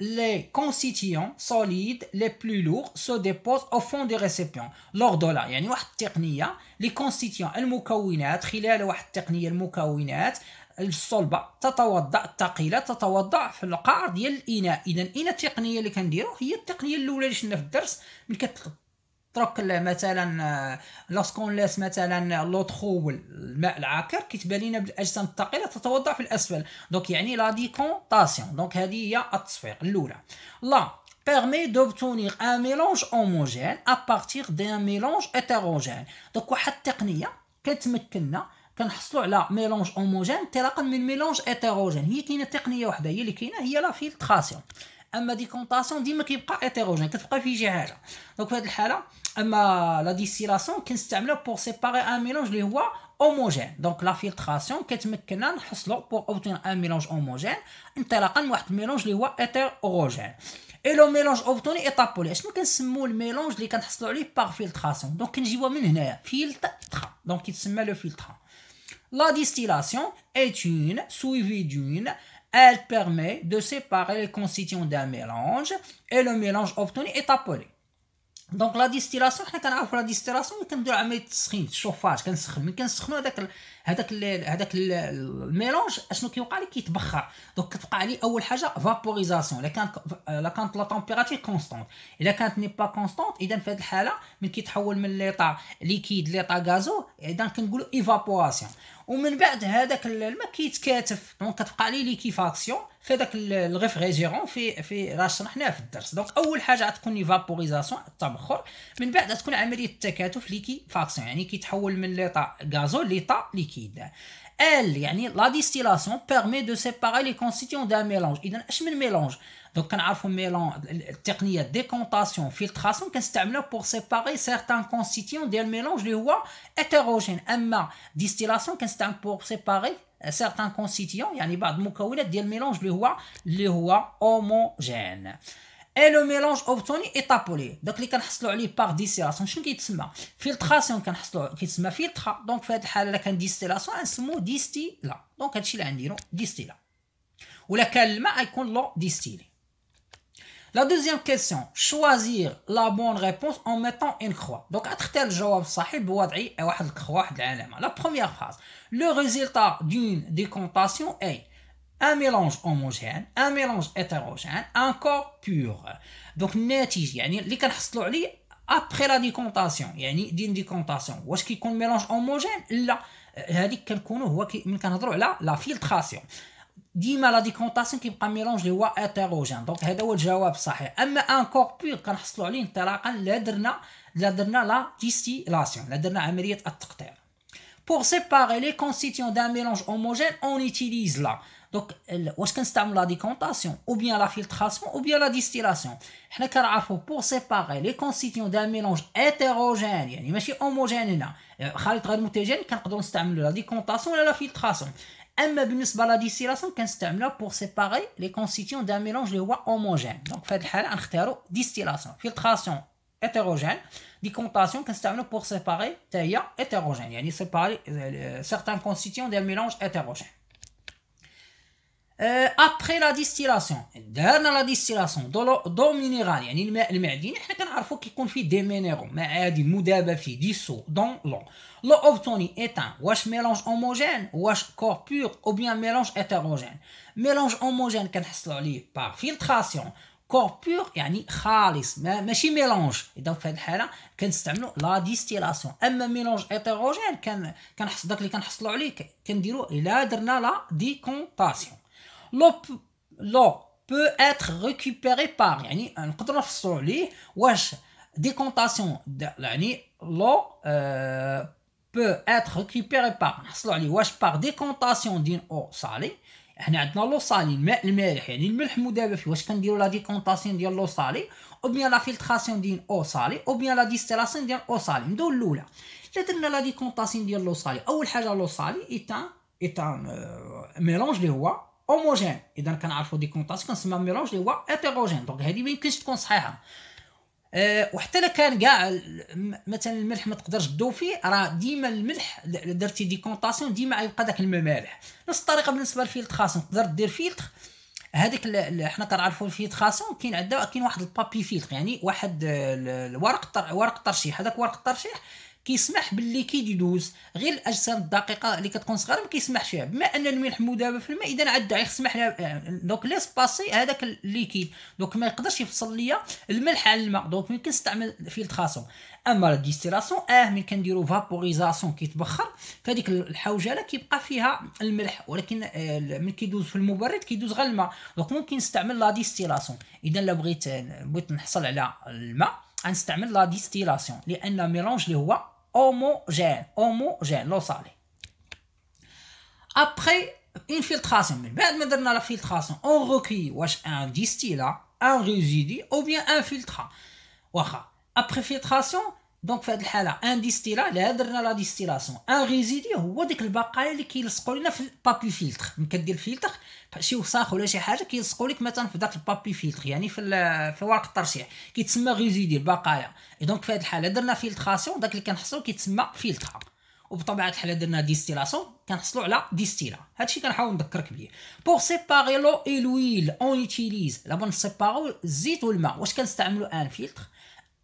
les constituants solides les plus lourds se déposent au fond du récipient l'ordولا يعني واحد التقنيه لي كونستيتيون المكونات خلال واحد التقنيه المكونات الصلبه تتوضا الثقيله تتوضا في القاع ديال الاناء اذا اين التقنيه اللي كنديرو هي التقنيه الاولى اللي شفنا في الدرس من كت ترك مثلا لاسكون آه، لاس مثلا لوطخو آه، الماء العاكر كتبان لنا بالاجسام الثقيله تتوضع في الاسفل دونك يعني لا ديكونطاسيون دونك هذه هي التصفيق الاولى لا permet d'obtenir ان ميلونج اوموجين à دان ميلونج mélange دونك واحد التقنيه كتمكننا كنحصلوا على ميلونج اوموجين انطلاقا من ميلونج اتيروجين هي كاينه تقنيه واحده هي اللي كاينه هي لا فيلتراسيون ma décantation dit mais qui n'est pas hétérogène, qui Donc pas vigilée. Donc la distillation qui est là pour séparer un mélange des lois Donc la filtration qui est là pour obtenir un mélange homogène, nous avons un mélange des lois Et le mélange obtenu est appelé. police. Je ne fais qu'un mélange des par filtration. Donc je vais mettre un filtre. Donc il se met le filtre. La distillation est une, suivie d'une... Elle permet de séparer les constituants d'un mélange et le mélange obtenu est appelé دونك لا ديستيلاسيون حنا كنعرفو لا ديستيلاسيون كنديرو عمليه التسخين الشوفاج كنسخن ملي كنسخنو هذاك هذاك هذاك الميلونج اشنو كيوقع لي كيتبخر دونك كتبقى عليه اول حاجه فابوريزاسيون الا كانت الا كانت لا طومبيراتور كونستونت الا كانت ني با كونستونت اذا في هذه الحاله ملي كيتحول من ليطا ليكيد ليطا غازو اذا كنقولوا ايفابوراسيون ومن بعد هذاك الماء كيتكاتف دونك كتبقى عليه ليكيفاكسيون في فذاك الريفريجيرون في في راه شرحناه في الدرس دونك اول حاجه غتكون فابوريزاسيون التبخر من بعد غتكون عمليه التكاتف ليكي فاكسيون يعني كيتحول من ليطا غازو ليطا ليكيد ال يعني لا ديستيلاسيون بيرمي دو سيباري لي كونستيتيون دان ميلونج اذا اش من ميلونج دونك كنعرفوا ميلون التقنيه ديكونطاسيون فيلتراسيون كنستعملوها بور سيباري سيغتان كونستيتيون ديال ميلونج اللي هو اتيروجين اما ديستيلاسيون كنستعمل بور سيباري certains constituants, il y a des mélanges, il y a mélange qui est homogène. Et le mélange obtenu est appelé. Donc, il y a un mélange par distillation. Je suis un filtration, il y a un mélange filtre. Donc, il y a une distillation, un mot distillat. Donc, il y a un distillat. Ou il y a un mélange qui distillé. La deuxième question, choisir la bonne réponse en mettant une croix. Donc, à La première phrase, le résultat d'une décantation est un mélange homogène, un mélange hétérogène, un corps pur. Donc, netij, yani, l'ikal hasloli, après la décantation, yani, d'une décantation, mélange homogène? Là, euh, la filtration. ديما لا ديكونتاسيون كيبقى ميلونج اللي هو اتيروجين دونك هذا هو الجواب الصحيح اما ان كوربول كنحصلوا عليه انطلاقا لا درنا لا درنا لا ديستيلاسيون لا درنا عمليه التقطير pour séparer les constituants d'un mélange homogène on utilise la donc واش كنستعمل لا ديكونتاسيون او بيان لا فيلتراسيون او بيان لا ديستيلاسيون حنا كنعرفوا pour séparer les constituants d'un mélange hétérogène يعني ماشي homogène هنا خليط غير متجانس كنقدروا نستعملوا لا ديكونتاسيون ولا لا فيلتراسيون On la distillation, pour séparer les constituants d'un mélange liquide homogène. Donc, faites faire distillation, filtration, hétérogène, décantation, qui pour séparer hétérogènes. Euh, certains constituants d'un mélange hétérogène. Euh, après la distillation, dans la distillation, dans l'eau minérale, yani le il y a un qui confie des minéraux, mais il y a des dissous dans l'eau. L'eau obtenue est un mélange homogène, wash corps pur ou bien mélange hétérogène. Mélange homogène, est ce par filtration? Corps pur, yani khalis, mais mélange. Et donc, fait là, quest la distillation? Un mélange hétérogène, qu'est-ce que c'est la décontation? l'eau peut être récupérée par يعني نقدروا نفصلوا عليه واش décantation يعني l'eau euh, peut être récupérée par نحصلوا عليه واش par décantation دين eau salée حنا عندنا لو صالي الماء المالح يعني الملح مذاب فيه واش كنديروا لا ديكونطاسيون ديال لو صالي او بيان لا فيلتراسيون ديال او صالي او بيان لا ديستيلاسيون ديال او صالي نبداو الاولى الا درنا لا ديكونطاسيون ديال لو صالي اول حاجه لو صالي ايتان ايتان ميلونج اللي هو هوموجين اذا كنعرفوا دي كونطاس كنسمى ميلوج اللي هو هيتيروجين دونك هذه ما يمكنش تكون صحيحه أه وحتى لا كان كاع مثلا الملح ما تقدرش تدوب فيه راه ديما الملح درتي دي كونطاسيون ديما غيبقى داك الممالح نفس الطريقه بالنسبه للفيلتراسيون تقدر دير فيلتر هذيك حنا كنعرفوا الفيلتراسيون كاين عندها كاين واحد البابي فيلتر يعني واحد الورق ورق الترشيح هذاك ورق الترشيح كيسمح باللي يدوز غير الاجسام الدقيقه اللي كتكون صغيره ما كيسمحش فيها بما ان الملح مذاب في الماء اذا عاد يسمح لها آه، دونك ليسباسي هذاك الليكيد دونك ما يقدرش يفصل ليا الملح على الماء دونك ممكن نستعمل فيلتراسيون اما لا ديستيلاسيون اه من كنديرو فابوريزاسيون كيتبخر فهذيك الحوجله كيبقى فيها الملح ولكن ملي آه، من كيدوز في المبرد كيدوز غير الماء دونك ممكن نستعمل لا ديستيلاسيون اذا لا بغيت آه، بغيت نحصل على الماء On termes de la distillation, il le mélange les quoi homogène, homogène, le sale Après une filtration, ben, la filtration, on recueille un distillat, un résidu, ou bien un filtrat. Après filtration. دونك في هذه الحاله ان ديستيلا لا درنا لا ديستيلاسيون ان ريزيدي هو ديك البقايا اللي كيلصقوا لنا في البابي فيلتر من كدير فيلتر شي وساخ ولا شي حاجه كيلصقوا لك مثلا في داك البابي فيلتر يعني في في ورق الترشيح كيتسمى ريزيدي البقايا دونك في هذه الحاله درنا فيلتراسيون داك اللي كنحصلو كيتسمى فيلتر وبطبيعه الحال درنا ديستيلاسيون كنحصلوا على ديستيلا هادشي كنحاول نذكرك بيه بور سيباري لو اي لويل اون يوتيليز لا بون سيبارو الزيت والماء واش كنستعملوا ان فيلتر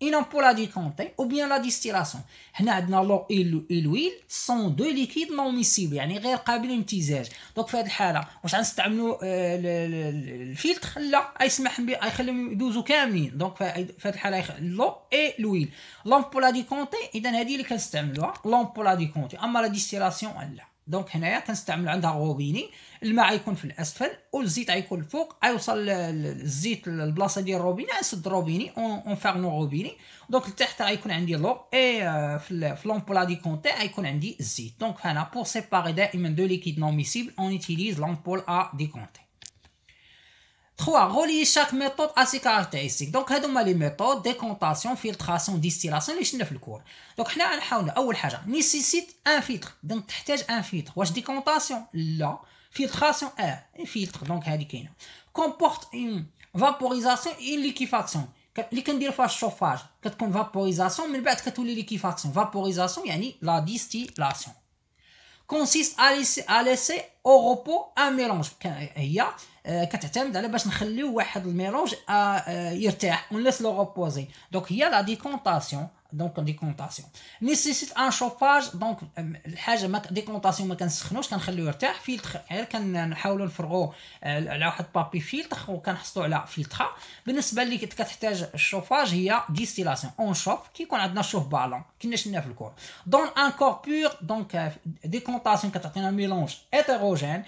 إن لا دي كونتي او بيان لا ديستيلاسيون هنا عندنا لو لويل سون دو ليكيد نون يعني غير قابل للامتزاج دونك في هذه الحاله واش غنستعملوا الفلتر لا يسمح يخليهم يدوزوا كاملين دونك في هذه الحاله لو اي لويل لامبولا دي كونتي اذا هذه اللي كنستعملوها لامبولا دي كونتي اما لا ديستيلاسيون لا دونك هنايا كنستعمل عندها غوبيني الماء غيكون في الاسفل والزيت غيكون الفوق غيوصل الزيت للبلاصه ديال الروبيني غنسد روبيني اون فيرنو روبيني دونك لتحت غيكون عندي لو اي euh, في لومبولا دي كونتي غيكون عندي الزيت دونك هنا بور سيباري دائما دو ليكيد نوميسيبل اون يوتيليز لومبول ا دي كونتي 3 غولي شاك ميثود ا سي caractéristiques دونك هادو هما لي ميثود ديكونطاسيون فيلتراسيون ديستيلاسيون لي شفنا في الكور دونك حنا غنحاولوا اول حاجه نيسيسيت ان فيتر دونك تحتاج ان فيتر واش ديكونطاسيون لا filtration air, un filtre, donc, comporte une vaporisation et une liquéfaction. Qu'est-ce chauffage Qu'est-ce vaporisation Mais peut-être que les liquéfactions. Vaporisation, il la distillation. Consiste à laisser, au repos un mélange. Il y a, quand mélange, euh, euh, on laisse le reposer. Donc, il y a la distillation. دونك ديكونطاسيون نيسيسيت ان شوفاج دونك الحاجه ما ديكونطاسيون ما كنسخنوش كنخليوه يرتاح فيلتر غير يعني كنحاولوا نفرغوا آه، على واحد بابي فيلتر وكنحصلوا على فيلترا بالنسبه اللي كتحتاج الشوفاج هي ديستيلاسيون اون شوف كيكون عندنا شوف بالون كنا شفنا في الكور دون ان كور بور دونك ديكونطاسيون كتعطينا ميلونج هيتيروجين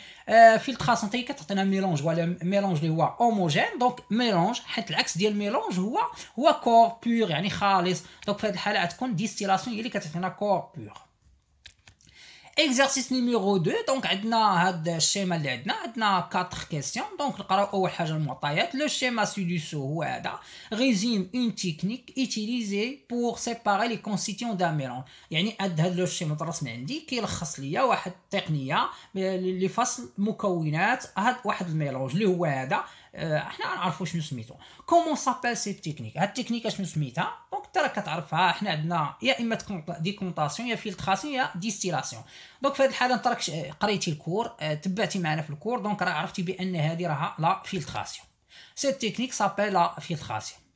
فيلتراسيون تاهي كتعطينا ميلونج ولا ميلونج اللي هو هوموجين دونك ميلونج حيت العكس ديال ميلونج هو هو كور بور يعني خالص دونك في الحاله تكون ديستيلاسيون هي اللي كتعطينا كور بور اكزرسيس نيميرو 2 دونك عندنا هاد الشيما اللي عندنا عندنا 4 كيسيون دونك نقراو اول حاجه المعطيات لو شيما سي دو سو هو هذا ريزيم اون تكنيك ايتيليزي بور سيباري لي كونستيون دا ميلون يعني هاد هاد لو شيما الرسمي عندي كيلخص ليا واحد التقنيه فصل مكونات هاد واحد الميلونج اللي هو هذا آه، احنا نعرفوا شنو سميتو كومون سابيل سي تكنيك هاد التكنيك شنو سميتها راه راك كتعرفها حنا عندنا يا اما ديكونطاسيون يا فيلتراسيون يا ديستيلاسيون دونك في هذه الحاله انت راك قريتي الكور آه، تبعتي معنا في الكور دونك راه عرفتي بان هذه راها لا فيلتراسيون سي تكنيك سابيل لا فيلتراسيون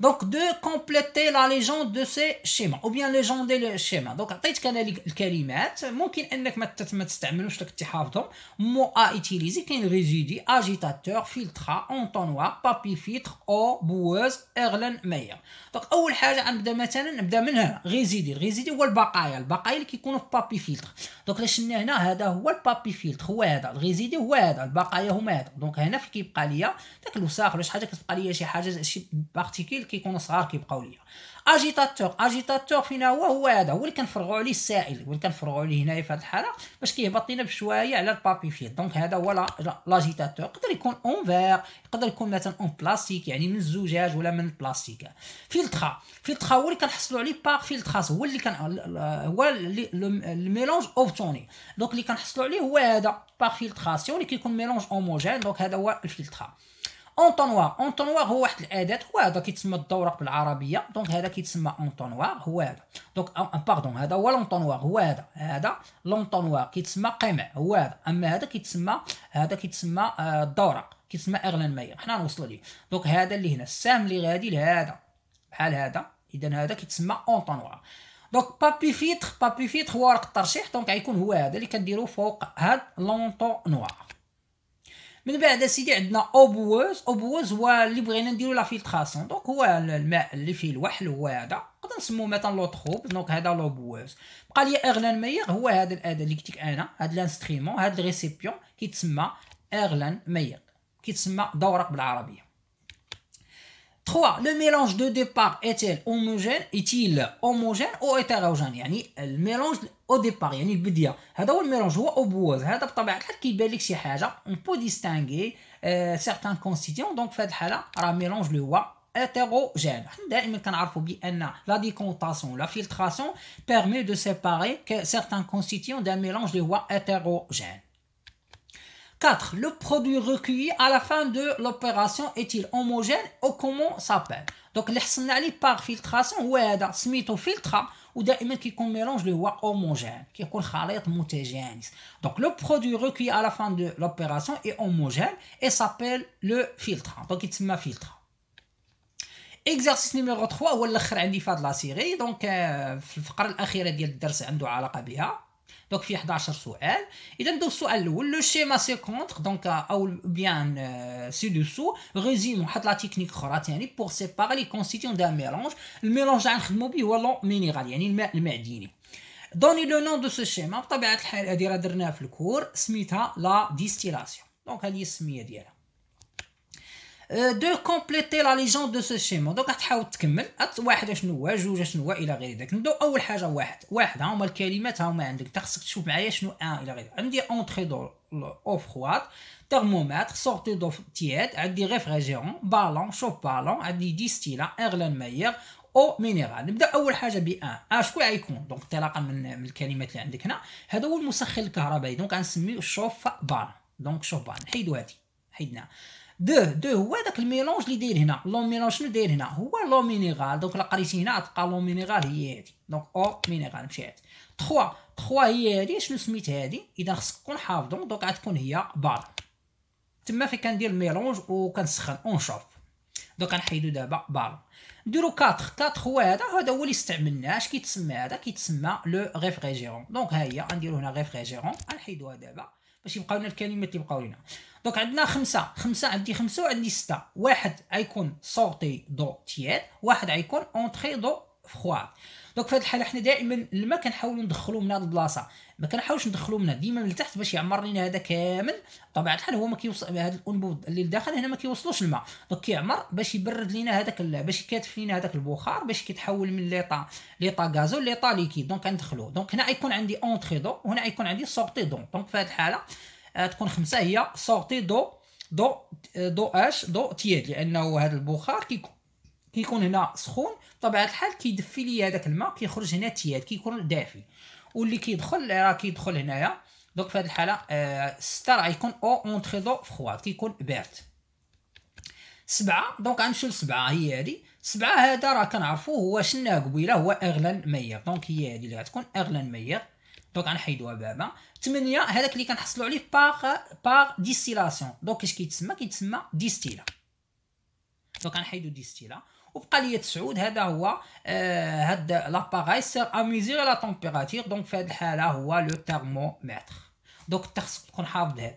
دونك دو كومبليتي لا ليجوند دو سي شيما او بيان ليجوندي لو شيما دونك عطيتك انا الكلمات ممكن انك ما تستعملوش لك تحافظهم مو ا ايتيليزي كاين ريزيدي اجيتاتور فيلترا اونطونوا بابي فيتر او بوز اغلن مايا دونك اول حاجه غنبدا مثلا نبدا من هنا ريزيدي الريزيدي هو البقايا البقايا اللي كيكونوا في بابي فيلتر دونك الا شلنا هنا هذا هو البابي فيلتر هو هذا الريزيدي هو هذا البقايا هما هذا دونك هنا في كيبقى ليا داك الوساخ ولا شي حاجه كتبقى ليا شي حاجه شي بارتيكيل كيكونوا صغار كيبقاو ليا اجيتاتور اجيتاتور فينا هو هو هذا هو اللي كنفرغوا عليه السائل هو اللي كنفرغوا عليه هنايا في هذه الحاله باش كيهبط لينا بشويه على البابي في دونك هذا هو لاجيتاتور يقدر يكون اون فير يقدر يكون مثلا اون بلاستيك يعني من الزجاج ولا من البلاستيك فيلترا فيلترا هو اللي كنحصلوا عليه باغ فيلتراس هو اللي كان هو الميلونج اوبتوني دونك اللي كنحصلوا عليه هو هذا باغ فيلتراسيون اللي كيكون ميلونج اوموجين دونك هذا هو الفيلترا اونطونوار اونطونوار هو واحد الاداه هو هذا كيتسمى الدورق بالعربيه دونك هذا كيتسمى اونطونوار هو هذا دونك باردون آه، آه، هذا هو لونطونوار هو هذا هذا لونطونوار كيتسمى قمع هو هذا اما هذا كيتسمى هذا كيتسمى الدورق آه، كيتسمى اغلان ماير حنا نوصلوا ليه دونك هذا اللي هنا السهم اللي غادي لهذا بحال هذا اذا هذا كيتسمى اونطونوار دونك بابي فيتر بابي فيتر هو ورق الترشيح دونك غيكون هو هذا اللي كنديرو فوق هاد لونطونوار من بعد سيدي عندنا اوبوز اوبوز هو اللي بغينا نديرو لا فيلتراسيون دونك هو الماء اللي فيه الوحل هو هذا نقدر نسموه مثلا لوطخوب دونك هذا لوبوز بقى لي اغلان ميغ هو هذا الاداه اللي قلت انا هذا الانستريمون هذا الريسيبيون كيتسمى اغلان ميغ كيتسمى دورق بالعربيه 3. Le mélange de départ est-il homogène est-il homogène ou hétérogène le mélange au départ. يعني à هذا هو mélange هو faites هذا بطبيعه الحال كيبان لك شي بو certains constituants. Donc, Donc, في هذه mélange le mélange hétérogène. la décontation, la filtration permet de séparer certains constituants d'un mélange de lois hétérogène. 4. Le produit recueilli à la fin de l'opération est-il homogène ou comment s'appelle Donc, l'hsn est par filtration, Smith سميتو filtre, ou دائما كيكون mélange le هو homogène, كيكون خليط متجانس. Donc, le produit recueilli à la fin de l'opération est homogène et s'appelle le filtre. Donc, il s'appelle filtre. Exercice numéro 3 هو de la série donc لا في ديال الدرس عنده دونك فيه 11 سؤال اذا ندوز السؤال الاول لو شيما سي كونتر دونك او بيان سي دوسو ريزيم واحد لا تكنيك اخرى ثاني بور سيباري لي كونستيتيون دان ميلونج الميلونج اللي غنخدمو به هو لون مينيرال يعني الماء المعدني دوني لو نون دو سو شيما بطبيعه الحال هذه راه درناها في الكور سميتها لا ديستيلاسيون دونك هذه السميه ديالها دو كومبليتي لا ليجوند دو سو شيمون دوك تحاول تكمل واحد شنو هو جوج شنو هو الى غير ذاك نبداو اول حاجه واحد واحد ها هما الكلمات ها هما عندك انت خصك تشوف معايا شنو ان الى غير عندي اونتري دو اوف فخوات thermomètre, سورتي دو تياد عندي ريفريجيرون بالون شوف بالون عندي ديستيلا, ايرلانماير, او مينيرال نبدا اول حاجه ب ان ا شكون غيكون دونك انطلاقا من, الكلمات اللي عندك هنا هذا هو المسخن الكهربائي دونك غنسميو شوف بالون دونك شوف بالون نحيدو هادي حيدناها دوه دوه هو داك الميلونج اللي داير هنا لون ميلونج شنو داير هنا هو لون مينيغال دونك لا قريتي هنا تلقى لون مينيغال هي هادي دونك او مينيغال مشات 3 3 هي هادي شنو سميت هادي اذا خصك تكون حافظهم دونك غتكون هي بار تما فين كندير الميلونج وكنسخن اونشوف دونك غنحيدو دابا بار نديرو 4 4 هو هذا هذا هو اللي استعملناه كيتسمى هذا كيتسمى لو ريفريجيرون دونك ها هي غنديرو هنا ريفريجيرون غنحيدوها دابا باش يبقاو لنا الكلمات اللي بقاو لنا دونك عندنا خمسة خمسة عندي خمسة وعندي ستة واحد غيكون سورتي دو تياد واحد غيكون اونتخي دو خوار دونك في هذه الحاله حنا دائما الماء كنحاولوا ندخلوا من هذه البلاصه ما كنحاولش ندخلوا منها ديما من التحت باش يعمر لنا هذا كامل طبعا الحال هو ما كيوصل هذا الانبوب اللي لداخل هنا ما كيوصلوش الماء دونك كيعمر باش يبرد لنا هذاك باش كاتف لنا هذاك البخار باش كيتحول من ليطا ليطا غازو ليطا ليكيد دونك ندخلوه دونك هنا غيكون عندي اونتري دو وهنا غيكون عندي سورتي دو دونك في هذه الحاله آه، تكون خمسه هي سورتي دو دو دو اش دو تياد لانه هذا البخار كيكون كيكون هنا سخون بطبيعه الحال كيدفي لي هذاك الماء كيخرج هنا تياد كيكون دافي واللي كيدخل راه كيدخل هنايا دونك في هذه الحاله آه ستة راه او اونتري دو فخواد كيكون بارد سبعة دونك غنمشيو لسبعة هي هادي سبعة هذا راه كنعرفو هو شنا قبيله هو اغلى ميير دونك هي هادي اللي غتكون اغلى ميير دونك غنحيدوها بابا ثمانية هذاك اللي كنحصلوا عليه باغ باغ ديستيلاسيون دونك اش كيتسمى كيتسمى ديستيلا دونك غنحيدو ديستيلا وبقى لي تسعود هذا هو آه، هاد لاباغاي سير اميزير لا تمبيراتير دونك في هاد الحاله هو لو تhermomètre دونك تخصك تكون حافظ هادو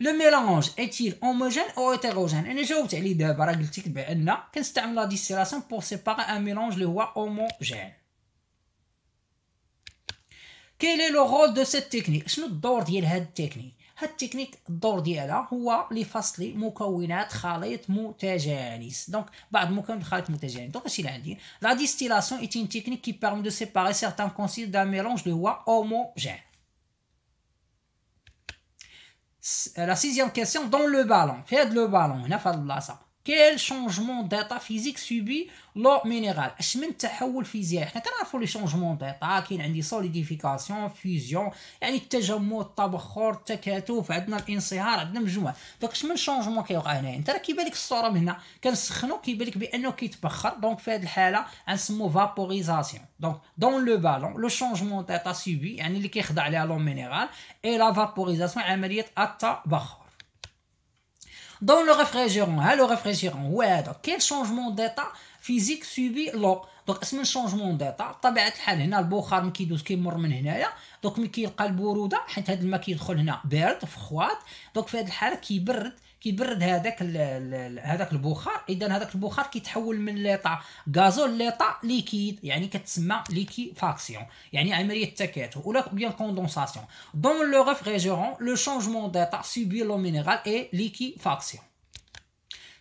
Le mélange est-il homogène ou hétérogène? Et ben, la distillation pour séparer un mélange de homogène. Quel est le rôle de cette technique? technique? Cette technique, La distillation est une technique qui permet de séparer certains conciles d'un mélange de homogène. Euh, la sixième question dans le ballon. Faites le ballon. Il n'a de ça. كاين شونجمون داتا فيزيك سوبي لو مينيرال اش من تحول فيزيائي حنا كنعرفوا لي شونجمون داتا كاين عندي سوليديفيكاسيون فيزيون يعني التجمد التبخر التكاتف عندنا الانصهار عندنا مجموعه دونك اش من شونجمون كيوقع هنا انت راه كيبان لك الصوره من هنا كنسخنو كيبان لك بانه كيتبخر دونك في هذه الحاله غنسمو فابوريزاسيون دونك دون لو بالون لو شونجمون داتا سوبي يعني اللي كيخضع لها لو مينيرال اي لا فابوريزاسيون عمليه التبخر دون لو ريفريجيرون ها لو ريفريجيرون هو هذا كاين شونجمون ديتا فيزيك سوبي لو دونك اسم شونجمون ديتا بطبيعه الحال هنا البخار مكيدوز كيدوز كيمر من هنايا دونك ملي كيلقى البروده حيت هذا الماء كيدخل هنا بارد فخواط دونك في هذه الحاله كيبرد كيبرد هذاك هذاك البخار اذا هذاك البخار كيتحول من ليطا غازول ليطا ليكيد يعني كتسمى ليكي فاكسيون يعني عمليه التكاتف ولا بيان كوندونساسيون دون لو ريفريجيرون لو شونجمون ديطا سوبي لو مينيرال اي ليكي فاكسيون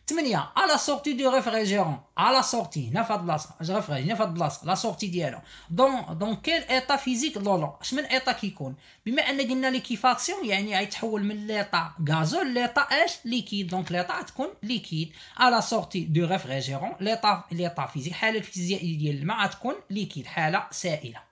8 à la sortie du réfrigérant à la sortie هنا في هاد البلاصه اش هنا في هاد البلاصه لا سورتي ديالو دون دون كيل ايطا فيزيك لولو اش من ايطا كيكون بما ان قلنا ليكيفاكسيون يعني غيتحول من ليطا غازول ليطا اش ليكيد دونك ليطا تكون ليكيد à la sortie du réfrigérant ليطا ليطا فيزيك الحاله الفيزيائيه ديال الماء تكون ليكيد حاله سائله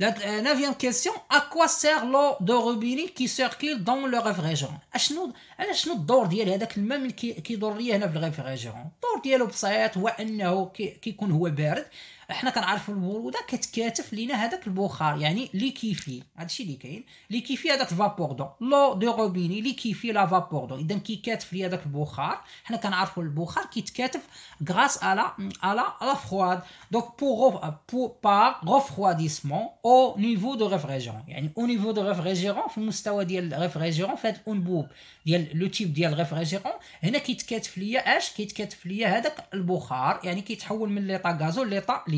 La euh, neuvième question, à quoi sert l'eau de robinet qui circule dans le réfrigérant اشنو انا شنو الدور ديال هذاك الماء اللي كيدور ليا هنا في الريفريجيرون الدور ديالو بسيط هو انه كيكون هو بارد حنا كنعرفوا البروده كتكاتف لينا هذاك البخار يعني ليكيفي هادشي اللي كاين ليكيفي هذاك الفابور دو لو دو روبيني ليكيفي لا فابور دو اذا كيكاتف لي هذاك البخار حنا كنعرفوا البخار كيتكاتف غراس على على لا فرواد دونك بور بو بار ريفرواديسمون او نيفو دو ريفريجيرون يعني او نيفو دو ريفريجيرون في المستوى ديال الريفريجيرون في هذا الانبوب ديال لو تيب ديال الريفريجيرون هنا كيتكاتف ليا اش كيتكاتف ليا هذاك البخار يعني كيتحول من ليطا غازو ليطا لي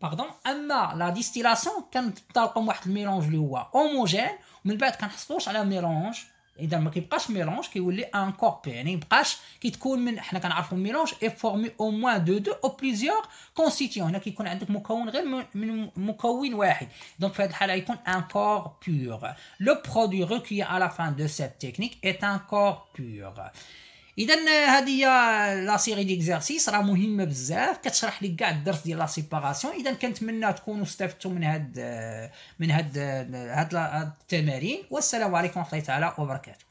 Pardon. la distillation, quand mélange homogène. On peut être mélange et mélange qui voulait une qui mélange est au moins de deux ou plusieurs constituants, a un Donc, pur. Le produit recueilli à la fin de cette technique est encore pur. اذا هذه هي لا سيري ديكزارسيس راه مهمه بزاف كتشرح لك كاع الدرس ديال لا سيباراسيون اذا كنتمنى تكونوا استفدتوا من هاد من هاد هاد التمارين والسلام عليكم ورحمه الله تعالى وبركاته